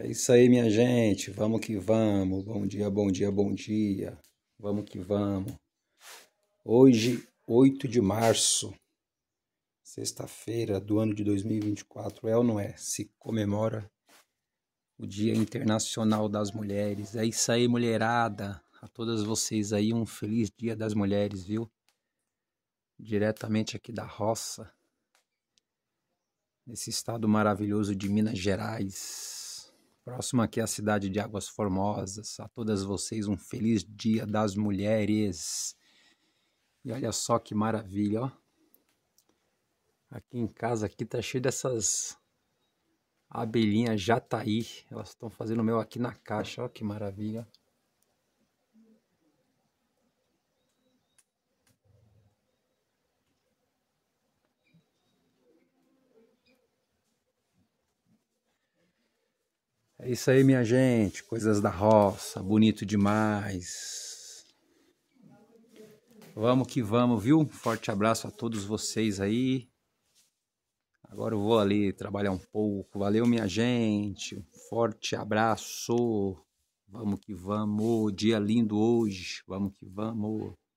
É isso aí, minha gente. Vamos que vamos. Bom dia, bom dia, bom dia. Vamos que vamos. Hoje, 8 de março, sexta-feira do ano de 2024, é ou não é? Se comemora o Dia Internacional das Mulheres. É isso aí, mulherada. A todas vocês aí, um feliz Dia das Mulheres, viu? Diretamente aqui da roça, nesse estado maravilhoso de Minas Gerais Próximo aqui é a cidade de Águas Formosas. A todas vocês um feliz Dia das Mulheres. E olha só que maravilha, ó. Aqui em casa aqui tá cheio dessas abelhinhas jataí. Elas estão fazendo o meu aqui na caixa, ó que maravilha. Isso aí, minha gente. Coisas da roça. Bonito demais. Vamos que vamos, viu? Forte abraço a todos vocês aí. Agora eu vou ali trabalhar um pouco. Valeu, minha gente. Forte abraço. Vamos que vamos. Dia lindo hoje. Vamos que vamos.